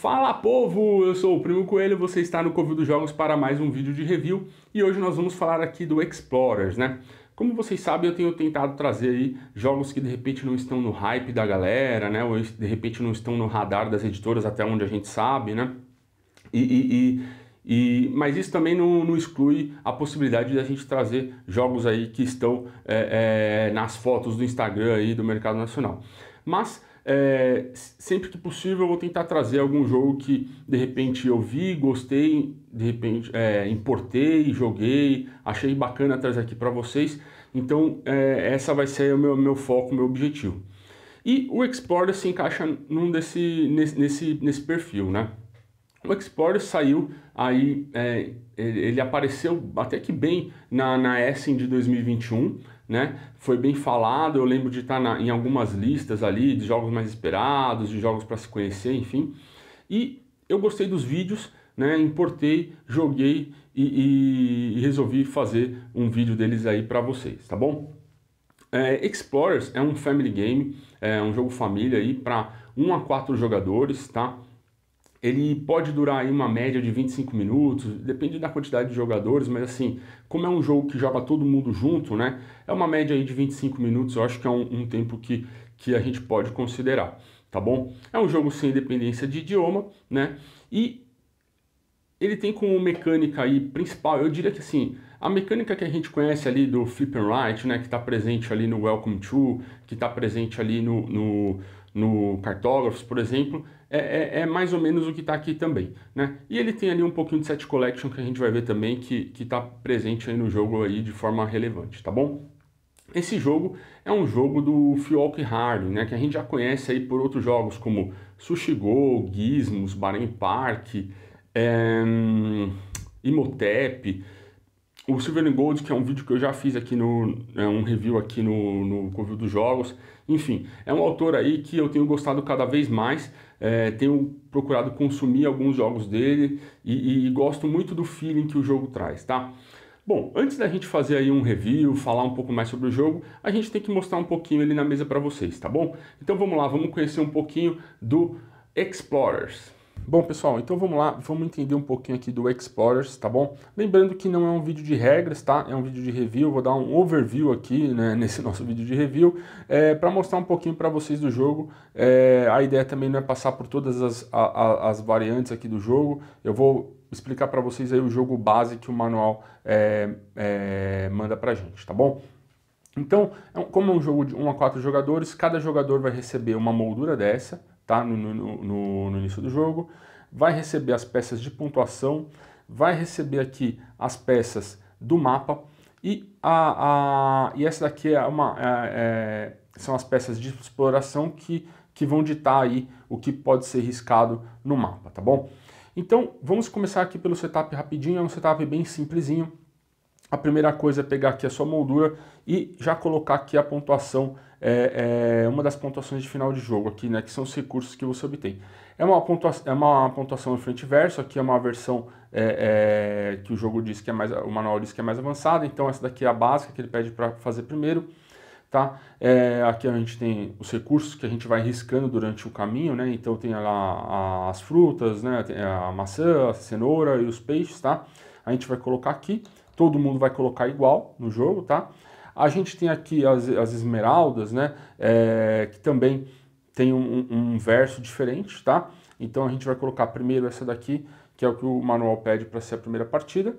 Fala povo, eu sou o Primo Coelho, você está no Covil dos Jogos para mais um vídeo de review e hoje nós vamos falar aqui do Explorers, né? Como vocês sabem, eu tenho tentado trazer aí jogos que de repente não estão no hype da galera, né? Ou de repente não estão no radar das editoras até onde a gente sabe, né? E, e, e, e mas isso também não, não, exclui a possibilidade de a gente trazer jogos aí que estão é, é, nas fotos do Instagram aí do mercado nacional. Mas é, sempre que possível eu vou tentar trazer algum jogo que de repente eu vi, gostei, de repente é, importei, joguei, achei bacana trazer aqui para vocês. Então é, essa vai ser o meu, meu foco, meu objetivo. E o Explorer se encaixa num desse, nesse, nesse, nesse perfil, né? O Explorer saiu aí, é, ele, ele apareceu até que bem na, na Essen de 2021, né? Foi bem falado, eu lembro de estar na, em algumas listas ali de jogos mais esperados, de jogos para se conhecer, enfim. E eu gostei dos vídeos, né? Importei, joguei e, e, e resolvi fazer um vídeo deles aí para vocês, tá bom? É, Explorers é um family game, é um jogo família aí para 1 a 4 jogadores, tá? Ele pode durar aí uma média de 25 minutos, depende da quantidade de jogadores, mas assim, como é um jogo que joga todo mundo junto, né? É uma média aí de 25 minutos, eu acho que é um, um tempo que, que a gente pode considerar, tá bom? É um jogo sem dependência de idioma, né? E ele tem como mecânica aí principal, eu diria que assim, a mecânica que a gente conhece ali do flip and write, né, que está presente ali no Welcome to, que está presente ali no, no no Cartógrafos, por exemplo, é, é, é, mais ou menos o que está aqui também. Né? E ele tem ali um pouquinho de set collection que a gente vai ver também que está presente aí no jogo aí de forma relevante, tá bom? Esse jogo é um jogo do Fiocchi Harding, né, que a gente já conhece aí por outros jogos como Sushi Go, Gizmos, Bahrein Park, é, eh, Imotep, o Silver and Gold, que é um vídeo que eu já fiz aqui no. É um review aqui no, no Covil dos Jogos. Enfim, é um autor aí que eu tenho gostado cada vez mais. É, tenho procurado consumir alguns jogos dele e, e, gosto muito do feeling que o jogo traz, tá? Bom, antes da gente fazer aí um review, falar um pouco mais sobre o jogo, a gente tem que mostrar um pouquinho ele na mesa para vocês, tá bom? Então vamos lá, vamos conhecer um pouquinho do Explorers. Bom, pessoal, então vamos lá, vamos entender um pouquinho aqui do Explorers, tá bom? Lembrando que não é um vídeo de regras, tá? É um vídeo de review, vou dar um overview aqui né, nesse nosso vídeo de review é, para mostrar um pouquinho para vocês do jogo. É, a ideia também não é passar por todas as, a, a, as variantes aqui do jogo, eu vou explicar para vocês aí o jogo base que o manual é, é manda para gente, tá bom? Então, é como é um jogo de 1 a 4 jogadores, cada jogador vai receber uma moldura dessa, tá? no, no, no, no início do jogo, vai receber as peças de pontuação, vai receber aqui as peças do mapa e, a, a, e essa daqui é uma, é, é, são as peças de exploração que, que vão ditar aí o que pode ser riscado no mapa, tá bom? Então vamos começar aqui pelo setup rapidinho, é um setup bem simplesinho, a primeira coisa é pegar aqui a sua moldura e já colocar aqui a pontuação, é, é, uma das pontuações de final de jogo aqui, né, que são os recursos que você obtém. É uma pontuação, é uma pontuação frente e verso, aqui é uma versão é, é, que o jogo diz que é mais, o manual diz que é mais avançada, então essa daqui é a básica que ele pede para fazer primeiro. Tá? É, aqui a gente tem os recursos que a gente vai riscando durante o caminho, né? Então tem lá as frutas, né? Tem a maçã, a cenoura e os peixes, tá? A gente vai colocar aqui todo mundo vai colocar igual no jogo, tá? A gente tem aqui as, as esmeraldas, né? É, que também tem um, um, verso diferente, tá? Então a gente vai colocar primeiro essa daqui, que é o que o manual pede para ser a primeira partida,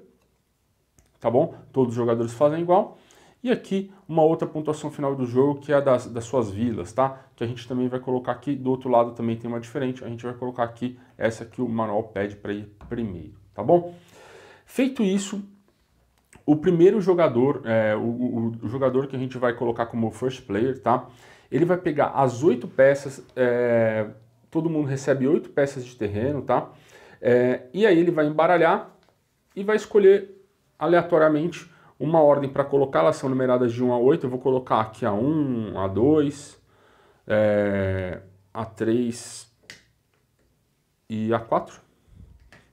tá bom? Todos os jogadores fazem igual. E aqui uma outra pontuação final do jogo, que é a das, das suas vilas, tá? Que a gente também vai colocar aqui, do outro lado também tem uma diferente, a gente vai colocar aqui essa que o manual pede para ir primeiro, tá bom? Feito isso, o primeiro jogador, é, o, o, o, jogador que a gente vai colocar como first player, tá? Ele vai pegar as oito peças, é, todo mundo recebe oito peças de terreno, tá? É, e aí ele vai embaralhar e vai escolher aleatoriamente uma ordem para colocar, elas são numeradas de 1 a 8, eu vou colocar aqui a 1, a 2, é, a 3 e a 4,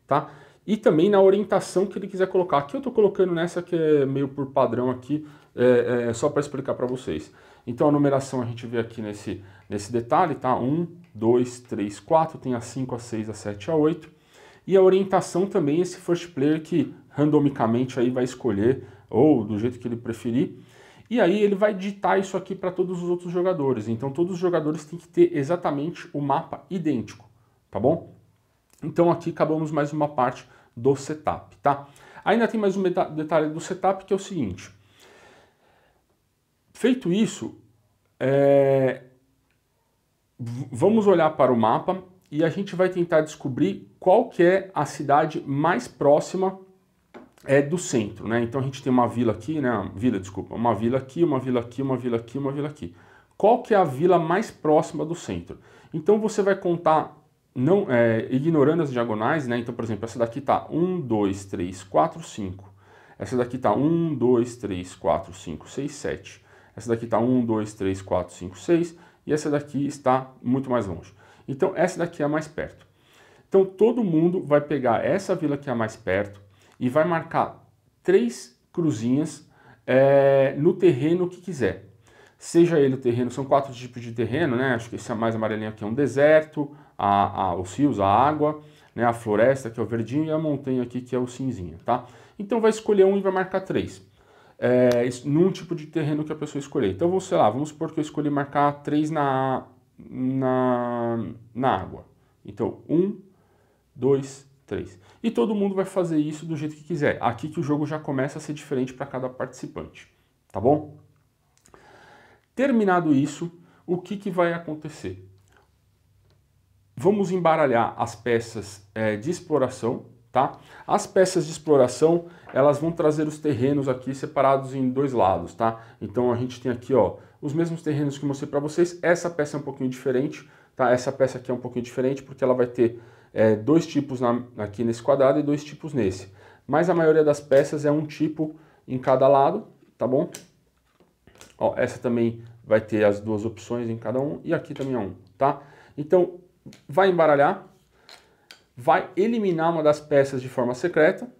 tá? e também na orientação que ele quiser colocar. Aqui eu estou colocando nessa que é meio por padrão aqui, é, é, é só para explicar para vocês. Então a numeração a gente vê aqui nesse, nesse detalhe, tá? 1, 2, 3, 4, tem a 5, a 6, a 7, a 8. E a orientação também, esse first player que randomicamente aí vai escolher, ou do jeito que ele preferir. E aí ele vai digitar isso aqui para todos os outros jogadores. Então todos os jogadores têm que ter exatamente o mapa idêntico, tá bom? Então aqui acabamos mais uma parte do setup, tá? Ainda tem mais um detalhe do setup que é o seguinte. Feito isso, é... vamos olhar para o mapa e a gente vai tentar descobrir qual que é a cidade mais próxima é do centro, né? Então a gente tem uma vila aqui, né? Vila, desculpa, uma vila aqui, uma vila aqui, uma vila aqui, uma vila aqui. Qual que é a vila mais próxima do centro? Então você vai contar não é, ignorando as diagonais, né? Então, por exemplo, essa daqui está 1, 2, 3, 4, 5. Essa daqui está 1, 2, 3, 4, 5, 6, 7. Essa daqui está 1, 2, 3, 4, 5, 6. E essa daqui está muito mais longe. Então, essa daqui é a mais perto. Então, todo mundo vai pegar essa vila que é a mais perto e vai marcar três cruzinhas é, no terreno que quiser. Seja ele o terreno, são quatro tipos de terreno, né? Acho que esse é mais amarelinho aqui é um deserto, a, a, os rios, a água, né, a floresta, que é o verdinho, e a montanha aqui, que é o cinzinho, tá? Então vai escolher um e vai marcar três. É, num tipo de terreno que a pessoa escolher. Então, vou, sei lá, vamos supor que eu escolhi marcar três na, na, na água. Então, um, dois, três. E todo mundo vai fazer isso do jeito que quiser. Aqui que o jogo já começa a ser diferente para cada participante, tá bom? Terminado isso, o que, que vai acontecer? Vamos embaralhar as peças é, de exploração, tá? As peças de exploração, elas vão trazer os terrenos aqui separados em dois lados, tá? Então a gente tem aqui, ó, os mesmos terrenos que eu mostrei para vocês. Essa peça é um pouquinho diferente, tá? Essa peça aqui é um pouquinho diferente porque ela vai ter é, dois tipos na, aqui nesse quadrado e dois tipos nesse. Mas a maioria das peças é um tipo em cada lado, tá bom? Ó, essa também vai ter as duas opções em cada um e aqui também é um, tá? Então, vai embaralhar, vai eliminar uma das peças de forma secreta,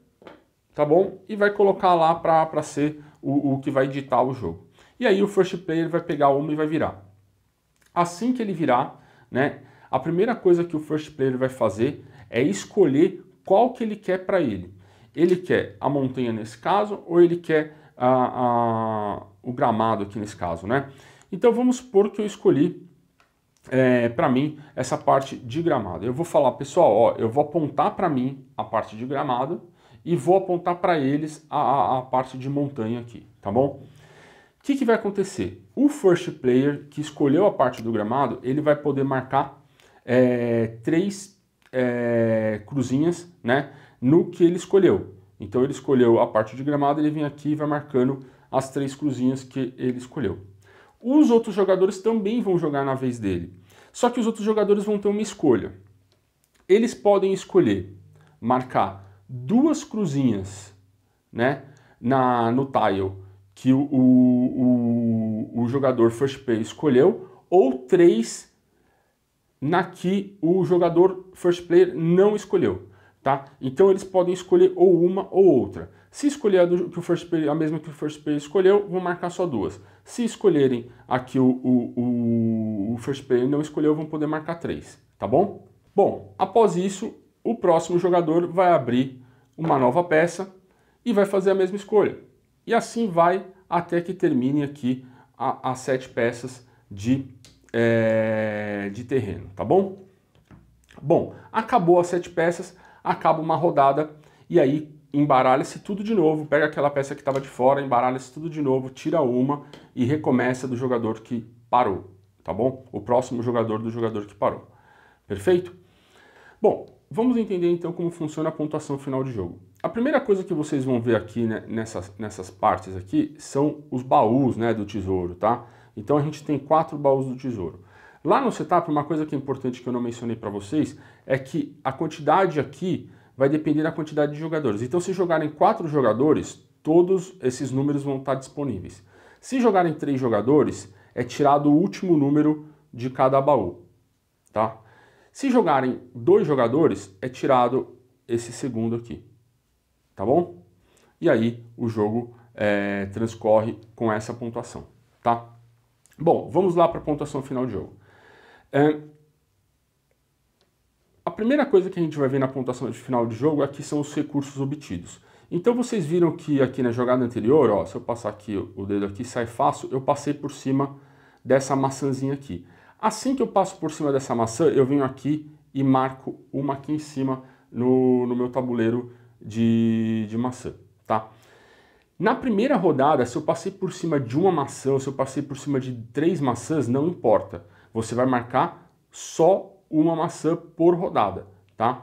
tá bom? E vai colocar lá para ser o, o que vai editar o jogo. E aí o first player vai pegar uma e vai virar. Assim que ele virar, né, a primeira coisa que o first player vai fazer é escolher qual que ele quer para ele. Ele quer a montanha nesse caso ou ele quer a, a, o gramado aqui nesse caso, né? Então vamos supor que eu escolhi é, para mim essa parte de gramado. Eu vou falar, pessoal, ó, eu vou apontar para mim a parte de gramado e vou apontar para eles a, a, a, parte de montanha aqui, tá bom? O que, que vai acontecer? O first player que escolheu a parte do gramado, ele vai poder marcar é, três é, cruzinhas né, no que ele escolheu. Então ele escolheu a parte de gramado, ele vem aqui e vai marcando as três cruzinhas que ele escolheu os outros jogadores também vão jogar na vez dele. Só que os outros jogadores vão ter uma escolha. Eles podem escolher marcar duas cruzinhas né, na, no tile que o, o, o, jogador first player escolheu, ou três na que o jogador first player não escolheu. Tá? Então eles podem escolher ou uma ou outra. Se escolher a, do, que o first pay, a mesma que o first pay escolheu, vão marcar só duas. Se escolherem a que o, o, o, first pay não escolheu, vão poder marcar três, tá bom? Bom, após isso, o próximo jogador vai abrir uma nova peça e vai fazer a mesma escolha. E assim vai até que termine aqui as sete peças de, é, de terreno, tá bom? Bom, acabou as sete peças, acaba uma rodada e aí embaralha-se tudo de novo, pega aquela peça que estava de fora, embaralha-se tudo de novo, tira uma e recomeça do jogador que parou, tá bom? O próximo jogador do jogador que parou. Perfeito? Bom, vamos entender então como funciona a pontuação final de jogo. A primeira coisa que vocês vão ver aqui né, nessas, nessas partes aqui são os baús né, do tesouro, tá? Então a gente tem quatro baús do tesouro. Lá no setup, uma coisa que é importante que eu não mencionei para vocês é que a quantidade aqui vai depender da quantidade de jogadores. Então, se jogarem quatro jogadores, todos esses números vão estar disponíveis. Se jogarem três jogadores, é tirado o último número de cada baú, tá? Se jogarem dois jogadores, é tirado esse segundo aqui, tá bom? E aí o jogo é, transcorre com essa pontuação, tá? Bom, vamos lá para a pontuação final de jogo. É, primeira coisa que a gente vai ver na pontuação de final de jogo aqui é são os recursos obtidos. Então vocês viram que aqui na jogada anterior, ó, se eu passar aqui o dedo aqui sai fácil, eu passei por cima dessa maçãzinha aqui. Assim que eu passo por cima dessa maçã, eu venho aqui e marco uma aqui em cima no, no meu tabuleiro de, de maçã, tá? Na primeira rodada, se eu passei por cima de uma maçã ou se eu passei por cima de três maçãs, não importa. Você vai marcar só uma maçã por rodada, tá?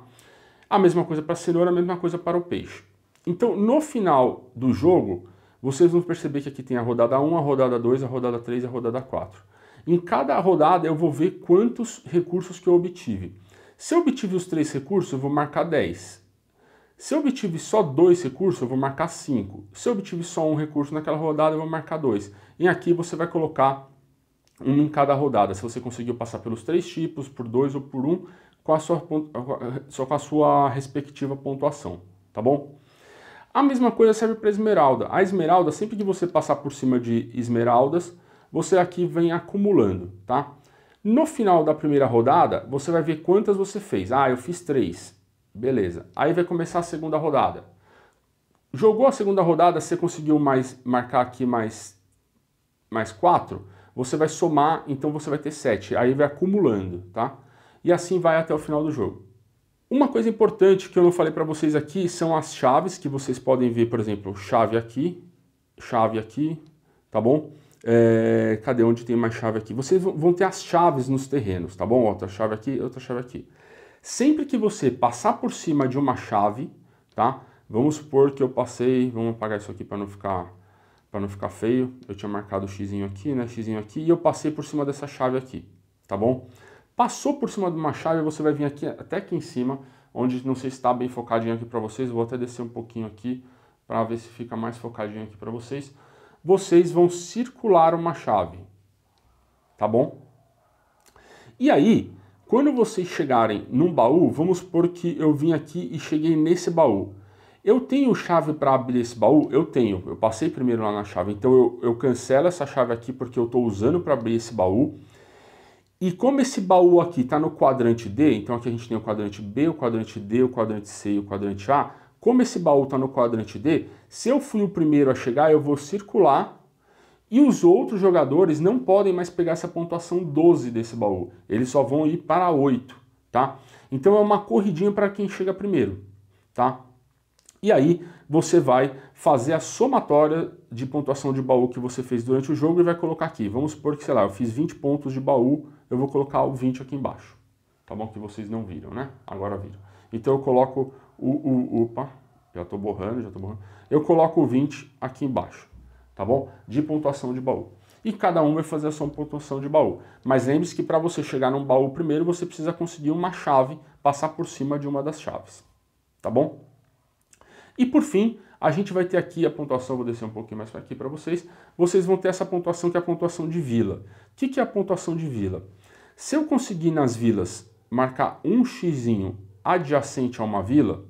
A mesma coisa para a cenoura, a mesma coisa para o peixe. Então, no final do jogo, vocês vão perceber que aqui tem a rodada 1, a rodada 2, a rodada 3 e a rodada 4. Em cada rodada eu vou ver quantos recursos que eu obtive. Se eu obtive os três recursos, eu vou marcar 10. Se eu obtive só dois recursos, eu vou marcar 5. Se eu obtive só um recurso naquela rodada, eu vou marcar 2. E aqui você vai colocar um em cada rodada. Se você conseguiu passar pelos três tipos, por dois ou por um, com a sua, só com a sua respectiva pontuação, tá bom? A mesma coisa serve para esmeralda. A esmeralda, sempre que você passar por cima de esmeraldas, você aqui vem acumulando, tá? No final da primeira rodada, você vai ver quantas você fez. Ah, eu fiz três. Beleza. Aí vai começar a segunda rodada. Jogou a segunda rodada, você conseguiu mais marcar aqui mais, mais quatro você vai somar, então você vai ter 7. Aí vai acumulando, tá? E assim vai até o final do jogo. Uma coisa importante que eu não falei para vocês aqui são as chaves que vocês podem ver, por exemplo, chave aqui, chave aqui, tá bom? É, cadê onde tem mais chave aqui? Vocês vão ter as chaves nos terrenos, tá bom? Outra chave aqui, outra chave aqui. Sempre que você passar por cima de uma chave, tá? Vamos supor que eu passei, vamos apagar isso aqui para não ficar para não ficar feio, eu tinha marcado o x aqui, né, x aqui, e eu passei por cima dessa chave aqui, tá bom? Passou por cima de uma chave, você vai vir aqui até aqui em cima, onde não sei se está bem focadinho aqui para vocês, vou até descer um pouquinho aqui para ver se fica mais focadinho aqui para vocês. Vocês vão circular uma chave, tá bom? E aí, quando vocês chegarem num baú, vamos supor que eu vim aqui e cheguei nesse baú. Eu tenho chave para abrir esse baú? Eu tenho. Eu passei primeiro lá na chave. Então eu, eu cancelo essa chave aqui porque eu estou usando para abrir esse baú. E como esse baú aqui está no quadrante D, então aqui a gente tem o quadrante B, o quadrante D, o quadrante C e o quadrante A. Como esse baú está no quadrante D, se eu fui o primeiro a chegar, eu vou circular e os outros jogadores não podem mais pegar essa pontuação 12 desse baú. Eles só vão ir para 8, tá? Então é uma corridinha para quem chega primeiro, tá? E aí você vai fazer a somatória de pontuação de baú que você fez durante o jogo e vai colocar aqui. Vamos supor que, sei lá, eu fiz 20 pontos de baú, eu vou colocar o 20 aqui embaixo. Tá bom que vocês não viram, né? Agora viram. Então eu coloco o... o opa, já estou borrando, já estou borrando. Eu coloco o 20 aqui embaixo, tá bom? De pontuação de baú. E cada um vai fazer a sua pontuação de baú. Mas lembre-se que para você chegar num baú primeiro, você precisa conseguir uma chave, passar por cima de uma das chaves, tá bom? E por fim, a gente vai ter aqui a pontuação, vou descer um pouquinho mais para aqui para vocês, vocês vão ter essa pontuação que é a pontuação de vila. O que, que é a pontuação de vila? Se eu conseguir nas vilas marcar um x adjacente a uma vila,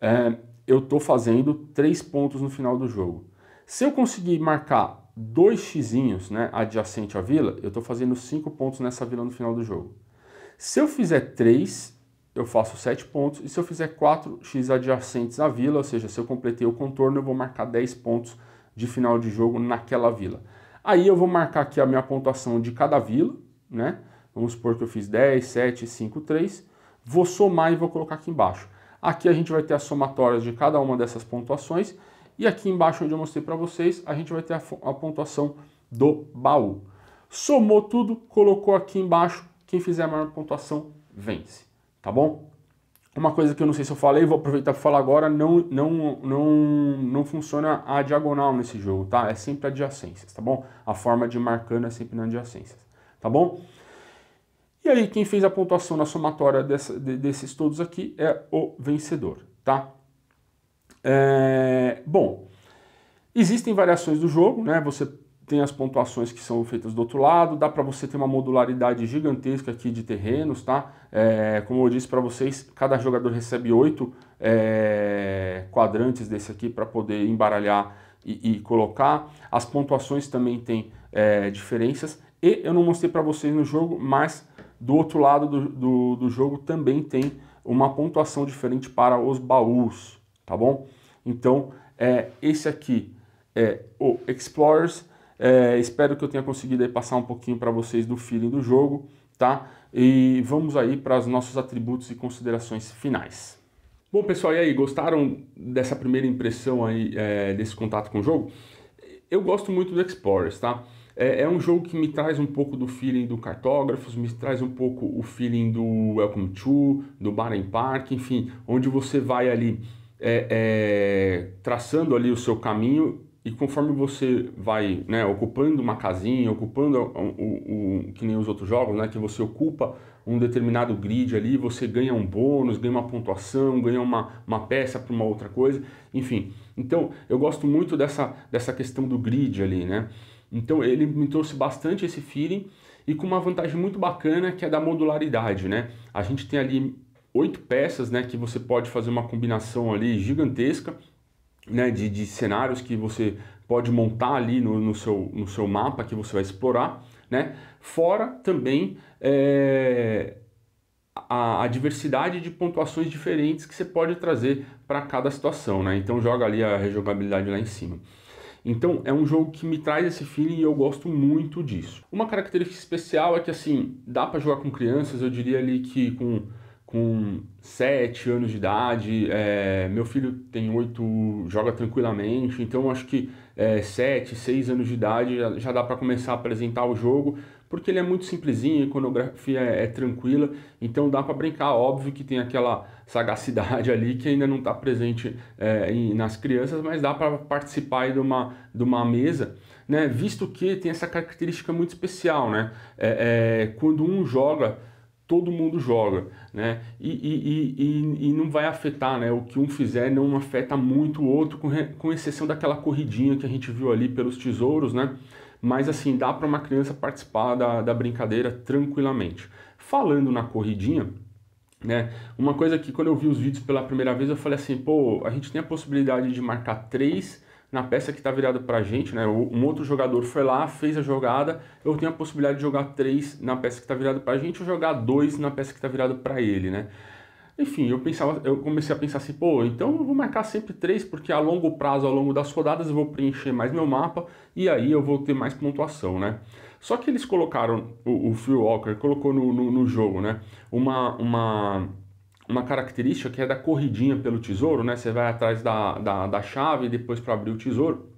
é, eu estou fazendo três pontos no final do jogo. Se eu conseguir marcar dois x né, adjacente à vila, eu estou fazendo cinco pontos nessa vila no final do jogo. Se eu fizer três eu faço 7 pontos. E se eu fizer 4x adjacentes à vila, ou seja, se eu completei o contorno, eu vou marcar 10 pontos de final de jogo naquela vila. Aí eu vou marcar aqui a minha pontuação de cada vila, né? Vamos supor que eu fiz 10, 7, 5, 3. Vou somar e vou colocar aqui embaixo. Aqui a gente vai ter as somatórias de cada uma dessas pontuações. E aqui embaixo, onde eu mostrei para vocês, a gente vai ter a, a pontuação do baú. Somou tudo, colocou aqui embaixo. Quem fizer a maior pontuação vence tá bom? Uma coisa que eu não sei se eu falei, vou aproveitar para falar agora, não, não, não, não funciona a diagonal nesse jogo, tá? É sempre adjacências, tá bom? A forma de marcando é sempre na adjacências, tá bom? E aí quem fez a pontuação na somatória dessa, desses todos aqui é o vencedor, tá? É, bom, existem variações do jogo, né? Você tem as pontuações que são feitas do outro lado, dá para você ter uma modularidade gigantesca aqui de terrenos, tá? É, como eu disse para vocês, cada jogador recebe oito é, quadrantes desse aqui para poder embaralhar e, e, colocar. As pontuações também têm é, diferenças. E eu não mostrei para vocês no jogo, mas do outro lado do, do, do jogo também tem uma pontuação diferente para os baús, tá bom? Então, é, esse aqui é o Explorers é, espero que eu tenha conseguido passar um pouquinho para vocês do feeling do jogo, tá? E vamos aí para os nossos atributos e considerações finais. Bom, pessoal, e aí, gostaram dessa primeira impressão aí, é, desse contato com o jogo? Eu gosto muito do Explorers, tá? É, é, um jogo que me traz um pouco do feeling do Cartógrafos, me traz um pouco o feeling do Welcome to, do Baren Park, enfim, onde você vai ali é, é traçando ali o seu caminho e conforme você vai né, ocupando uma casinha, ocupando o, o, o, que nem os outros jogos, né, que você ocupa um determinado grid ali, você ganha um bônus, ganha uma pontuação, ganha uma, uma peça para uma outra coisa, enfim. Então eu gosto muito dessa, dessa questão do grid ali, né? Então ele me trouxe bastante esse feeling e com uma vantagem muito bacana que é da modularidade, né? A gente tem ali oito peças, né, que você pode fazer uma combinação ali gigantesca né, de, de cenários que você pode montar ali no, no, seu, no seu mapa que você vai explorar, né? Fora também é, a, a, diversidade de pontuações diferentes que você pode trazer para cada situação, né? Então joga ali a rejogabilidade lá em cima. Então é um jogo que me traz esse feeling e eu gosto muito disso. Uma característica especial é que assim dá para jogar com crianças, eu diria ali que com com 7 anos de idade, é, meu filho tem 8, joga tranquilamente, então acho que é, 7, 6 anos de idade já, já dá para começar a apresentar o jogo, porque ele é muito simplesinho, a iconografia é, é tranquila, então dá para brincar. Óbvio que tem aquela sagacidade ali que ainda não está presente é, em, nas crianças, mas dá para participar de, uma, de uma mesa, né? visto que tem essa característica muito especial, né? É, é, quando um joga todo mundo joga, né? E, e, e, e, não vai afetar, né? O que um fizer não afeta muito o outro, com, com exceção daquela corridinha que a gente viu ali pelos tesouros, né? Mas assim, dá para uma criança participar da, da brincadeira tranquilamente. Falando na corridinha, né? Uma coisa que quando eu vi os vídeos pela primeira vez eu falei assim, pô, a gente tem a possibilidade de marcar três na peça que está virada para a gente, né? Um outro jogador foi lá, fez a jogada, eu tenho a possibilidade de jogar três na peça que está virada para a gente ou jogar dois na peça que está virada para ele, né? Enfim, eu pensava, eu comecei a pensar assim, pô, então eu vou marcar sempre três porque a longo prazo, ao longo das rodadas, eu vou preencher mais meu mapa e aí eu vou ter mais pontuação, né? Só que eles colocaram, o, o Phil Walker colocou no, no, no jogo, né? Uma, uma uma característica que é da corridinha pelo tesouro, né? Você vai atrás da, da, da chave depois para abrir o tesouro.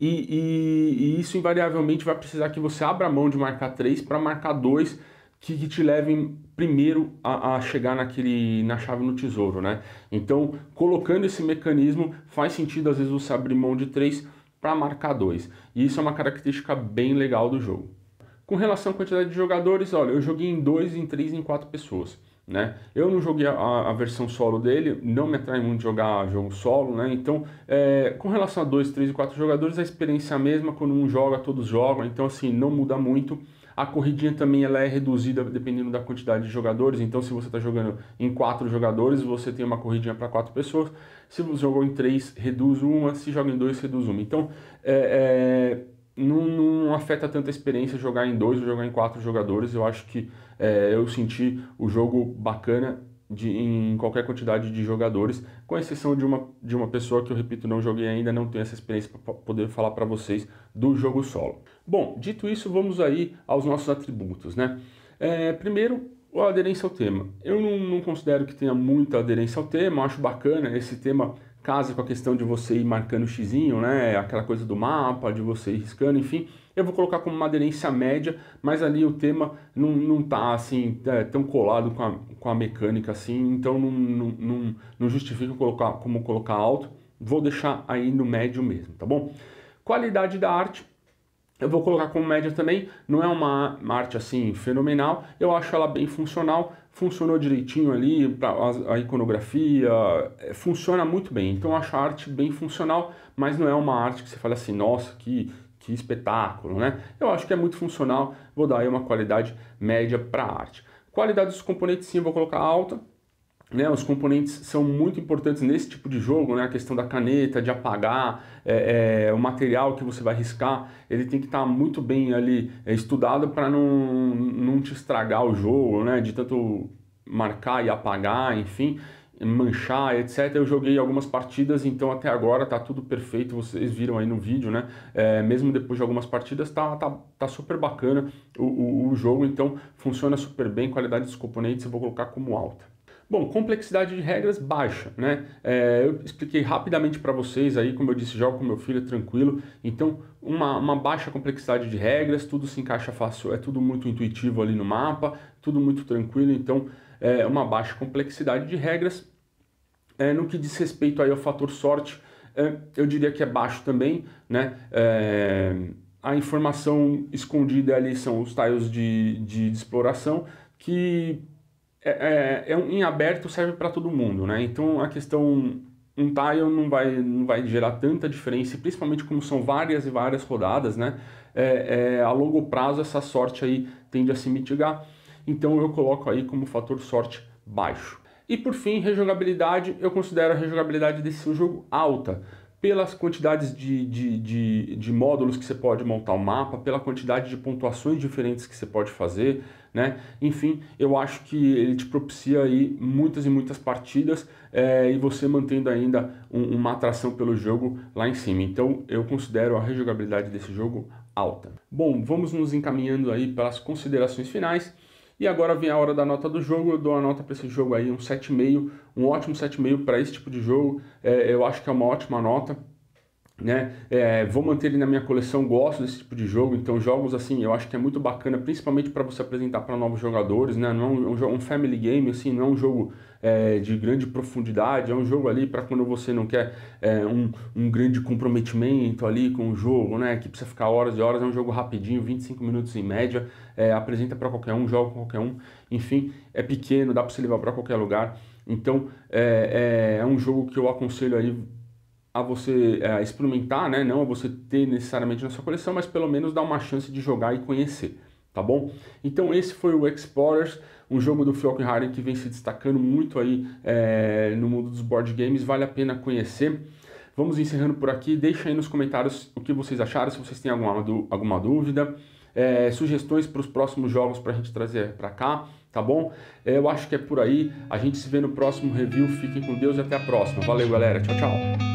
E, e, e, isso invariavelmente vai precisar que você abra mão de marcar três para marcar dois que, que, te levem primeiro a, a, chegar naquele, na chave no tesouro, né? Então, colocando esse mecanismo, faz sentido às vezes você abrir mão de três para marcar dois. E isso é uma característica bem legal do jogo. Com relação à quantidade de jogadores, olha, eu joguei em dois, em três, em quatro pessoas. Né? Eu não joguei a, a, versão solo dele, não me atrai muito jogar jogo solo, né? então é, com relação a dois três e quatro jogadores, a experiência é a mesma, quando um joga, todos jogam, então assim, não muda muito. A corridinha também ela é reduzida dependendo da quantidade de jogadores. Então, se você está jogando em quatro jogadores, você tem uma corridinha para quatro pessoas. Se você jogou em três, reduz uma. Se joga em dois, reduz uma. Então, é, é, não, não, afeta tanta experiência jogar em dois ou jogar em quatro jogadores. Eu acho que é, eu senti o jogo bacana de, em qualquer quantidade de jogadores, com exceção de uma, de uma pessoa que eu repito, não joguei ainda, não tenho essa experiência para poder falar para vocês do jogo solo. Bom, dito isso, vamos aí aos nossos atributos, né? É, primeiro, a aderência ao tema. Eu não, não considero que tenha muita aderência ao tema, acho bacana esse tema casa com a questão de você ir marcando o xizinho, né? Aquela coisa do mapa, de você ir riscando, enfim. Eu vou colocar como uma aderência média, mas ali o tema não, não tá assim é, tão colado com a, com a mecânica assim, então não, não, não, não justifica colocar, como colocar alto. Vou deixar aí no médio mesmo, tá bom? Qualidade da arte, eu vou colocar como média também, não é uma arte assim fenomenal, eu acho ela bem funcional, funcionou direitinho ali, pra, a, a, iconografia é, funciona muito bem. Então eu acho a arte bem funcional, mas não é uma arte que você fala assim, nossa, que, que espetáculo, né? Eu acho que é muito funcional, vou dar aí uma qualidade média para a arte. Qualidade dos componentes sim, eu vou colocar alta, né, os componentes são muito importantes nesse tipo de jogo, né, a questão da caneta, de apagar, é, é, o material que você vai riscar, ele tem que estar tá muito bem ali é, estudado para não, não te estragar o jogo, né, de tanto marcar e apagar, enfim, manchar, etc. Eu joguei algumas partidas, então até agora está tudo perfeito, vocês viram aí no vídeo, né? É, mesmo depois de algumas partidas, está tá, tá super bacana o, o, o jogo, então funciona super bem, qualidade dos componentes eu vou colocar como alta. Bom, complexidade de regras baixa, né? É, eu expliquei rapidamente para vocês aí, como eu disse, jogo com meu filho, é tranquilo. Então, uma, uma baixa complexidade de regras, tudo se encaixa fácil, é tudo muito intuitivo ali no mapa, tudo muito tranquilo. Então, é uma baixa complexidade de regras. É, no que diz respeito aí ao fator sorte, é, eu diria que é baixo também, né? É, a informação escondida ali são os tiles de, de, de exploração que é, é, é, em aberto serve para todo mundo, né? Então a questão um tile não vai, não vai gerar tanta diferença, principalmente como são várias e várias rodadas, né? É, é, a longo prazo essa sorte aí tende a se mitigar, então eu coloco aí como fator sorte baixo. E por fim, rejogabilidade, eu considero a rejogabilidade desse jogo alta, pelas quantidades de, de, de, de módulos que você pode montar o mapa, pela quantidade de pontuações diferentes que você pode fazer, né? Enfim, eu acho que ele te propicia aí muitas e muitas partidas é, e você mantendo ainda um, uma atração pelo jogo lá em cima. Então eu considero a rejogabilidade desse jogo alta. Bom, vamos nos encaminhando aí pelas considerações finais. E agora vem a hora da nota do jogo. Eu dou a nota para esse jogo aí, um 7,5, um ótimo 7,5 para esse tipo de jogo. É, eu acho que é uma ótima nota né? É, vou manter ele na minha coleção, gosto desse tipo de jogo, então jogos assim eu acho que é muito bacana, principalmente para você apresentar para novos jogadores, né? Não é um, um, family game, assim, não é um jogo é, de grande profundidade, é um jogo ali para quando você não quer é, um, um grande comprometimento ali com o jogo, né? Que precisa ficar horas e horas, é um jogo rapidinho, 25 minutos em média, é, apresenta para qualquer um, joga com qualquer um, enfim, é pequeno, dá para se levar para qualquer lugar. Então é, é, é um jogo que eu aconselho aí a você é, experimentar, né? Não a você ter necessariamente na sua coleção, mas pelo menos dar uma chance de jogar e conhecer, tá bom? Então esse foi o Explorers, um jogo do Flockenhagen que vem se destacando muito aí é, no mundo dos board games, vale a pena conhecer. Vamos encerrando por aqui, deixa aí nos comentários o que vocês acharam, se vocês têm alguma, alguma dúvida, é, sugestões para os próximos jogos para a gente trazer para cá, tá bom? É, eu acho que é por aí, a gente se vê no próximo review, fiquem com Deus e até a próxima. Valeu galera, tchau, tchau!